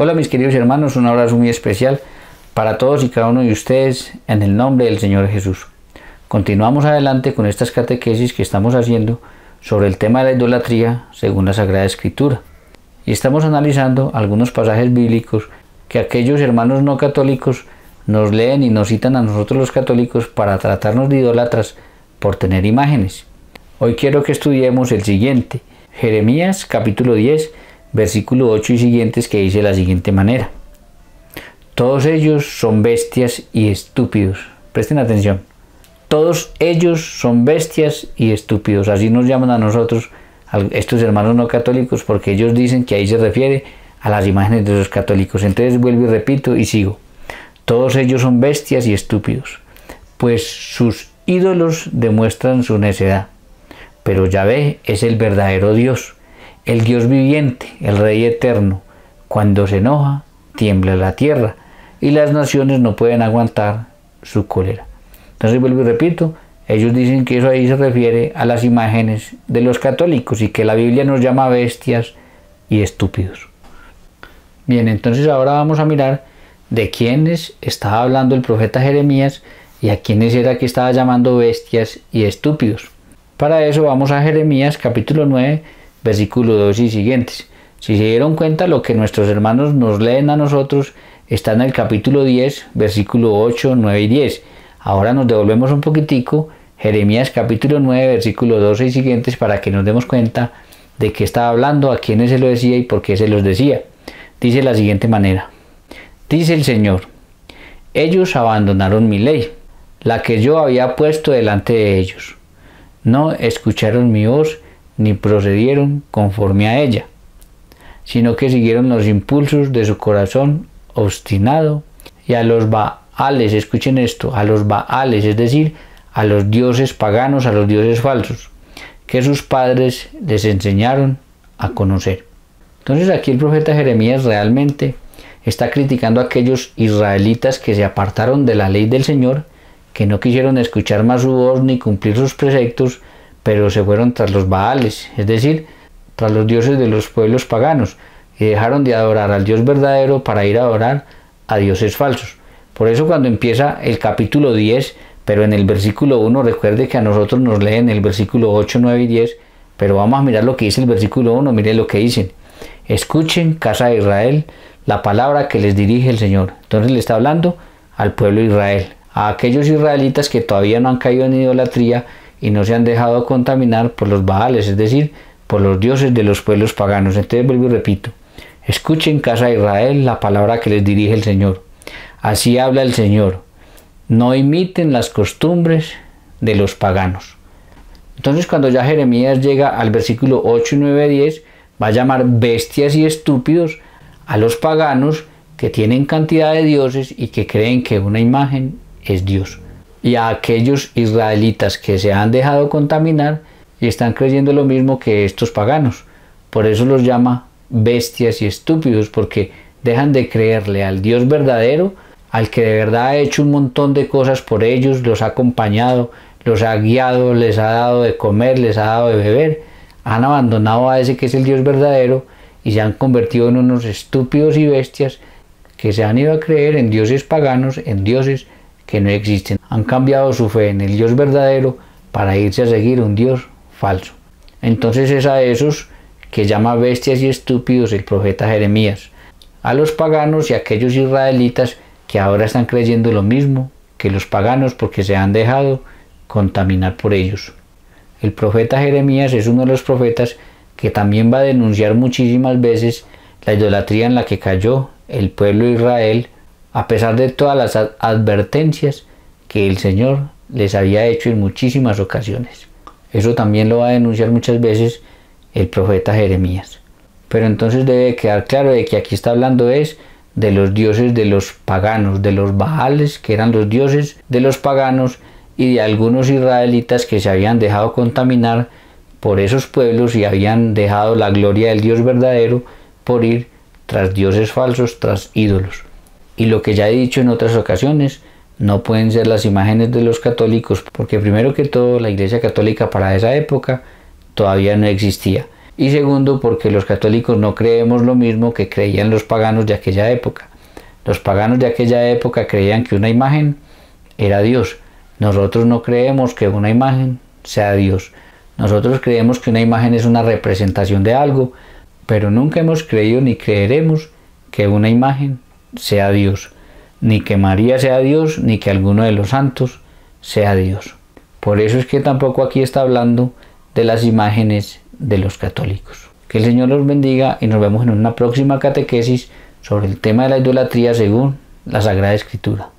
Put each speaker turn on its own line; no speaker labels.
Hola mis queridos hermanos, un abrazo muy especial para todos y cada uno de ustedes en el nombre del Señor Jesús. Continuamos adelante con estas catequesis que estamos haciendo sobre el tema de la idolatría según la Sagrada Escritura. Y estamos analizando algunos pasajes bíblicos que aquellos hermanos no católicos nos leen y nos citan a nosotros los católicos para tratarnos de idolatras por tener imágenes. Hoy quiero que estudiemos el siguiente, Jeremías capítulo 10 versículo 8 y siguientes que dice de la siguiente manera. Todos ellos son bestias y estúpidos. Presten atención. Todos ellos son bestias y estúpidos. Así nos llaman a nosotros, estos hermanos no católicos, porque ellos dicen que ahí se refiere a las imágenes de los católicos. Entonces vuelvo y repito y sigo. Todos ellos son bestias y estúpidos, pues sus ídolos demuestran su necedad. Pero Yahvé es el verdadero Dios el Dios viviente, el Rey eterno, cuando se enoja, tiembla la tierra y las naciones no pueden aguantar su cólera. Entonces vuelvo y repito, ellos dicen que eso ahí se refiere a las imágenes de los católicos y que la Biblia nos llama bestias y estúpidos. Bien, entonces ahora vamos a mirar de quiénes estaba hablando el profeta Jeremías y a quiénes era que estaba llamando bestias y estúpidos. Para eso vamos a Jeremías capítulo 9 versículo 2 y siguientes. Si se dieron cuenta, lo que nuestros hermanos nos leen a nosotros está en el capítulo 10, versículo 8, 9 y 10. Ahora nos devolvemos un poquitico, Jeremías capítulo 9, versículo 12 y siguientes, para que nos demos cuenta de qué estaba hablando, a quiénes se lo decía y por qué se los decía. Dice la siguiente manera. Dice el Señor, ellos abandonaron mi ley, la que yo había puesto delante de ellos. No escucharon mi voz, ni procedieron conforme a ella, sino que siguieron los impulsos de su corazón obstinado y a los baales, escuchen esto, a los baales, es decir, a los dioses paganos, a los dioses falsos, que sus padres les enseñaron a conocer. Entonces aquí el profeta Jeremías realmente está criticando a aquellos israelitas que se apartaron de la ley del Señor, que no quisieron escuchar más su voz ni cumplir sus preceptos, pero se fueron tras los Baales, es decir, tras los dioses de los pueblos paganos, y dejaron de adorar al Dios verdadero para ir a adorar a dioses falsos. Por eso cuando empieza el capítulo 10, pero en el versículo 1, recuerde que a nosotros nos leen el versículo 8, 9 y 10, pero vamos a mirar lo que dice el versículo 1, mire lo que dicen. Escuchen, casa de Israel, la palabra que les dirige el Señor. Entonces le está hablando al pueblo de Israel, a aquellos israelitas que todavía no han caído en idolatría, y no se han dejado contaminar por los baales, es decir, por los dioses de los pueblos paganos. Entonces vuelvo y repito, escuchen casa de Israel la palabra que les dirige el Señor. Así habla el Señor. No imiten las costumbres de los paganos. Entonces cuando ya Jeremías llega al versículo 8 y 9, 10, va a llamar bestias y estúpidos a los paganos que tienen cantidad de dioses y que creen que una imagen es Dios y aquellos israelitas que se han dejado contaminar y están creyendo lo mismo que estos paganos. Por eso los llama bestias y estúpidos, porque dejan de creerle al Dios verdadero, al que de verdad ha hecho un montón de cosas por ellos, los ha acompañado, los ha guiado, les ha dado de comer, les ha dado de beber, han abandonado a ese que es el Dios verdadero y se han convertido en unos estúpidos y bestias que se han ido a creer en dioses paganos, en dioses que no existen. Han cambiado su fe en el Dios verdadero para irse a seguir un Dios falso. Entonces es a esos que llama bestias y estúpidos el profeta Jeremías, a los paganos y a aquellos israelitas que ahora están creyendo lo mismo que los paganos porque se han dejado contaminar por ellos. El profeta Jeremías es uno de los profetas que también va a denunciar muchísimas veces la idolatría en la que cayó el pueblo de Israel a pesar de todas las advertencias que el Señor les había hecho en muchísimas ocasiones. Eso también lo va a denunciar muchas veces el profeta Jeremías. Pero entonces debe quedar claro de que aquí está hablando es de los dioses de los paganos, de los Baales, que eran los dioses de los paganos, y de algunos israelitas que se habían dejado contaminar por esos pueblos y habían dejado la gloria del Dios verdadero por ir tras dioses falsos, tras ídolos. Y lo que ya he dicho en otras ocasiones, no pueden ser las imágenes de los católicos, porque primero que todo la Iglesia Católica para esa época todavía no existía. Y segundo, porque los católicos no creemos lo mismo que creían los paganos de aquella época. Los paganos de aquella época creían que una imagen era Dios. Nosotros no creemos que una imagen sea Dios. Nosotros creemos que una imagen es una representación de algo, pero nunca hemos creído ni creeremos que una imagen sea Dios, ni que María sea Dios, ni que alguno de los santos sea Dios. Por eso es que tampoco aquí está hablando de las imágenes de los católicos. Que el Señor los bendiga y nos vemos en una próxima catequesis sobre el tema de la idolatría según la Sagrada Escritura.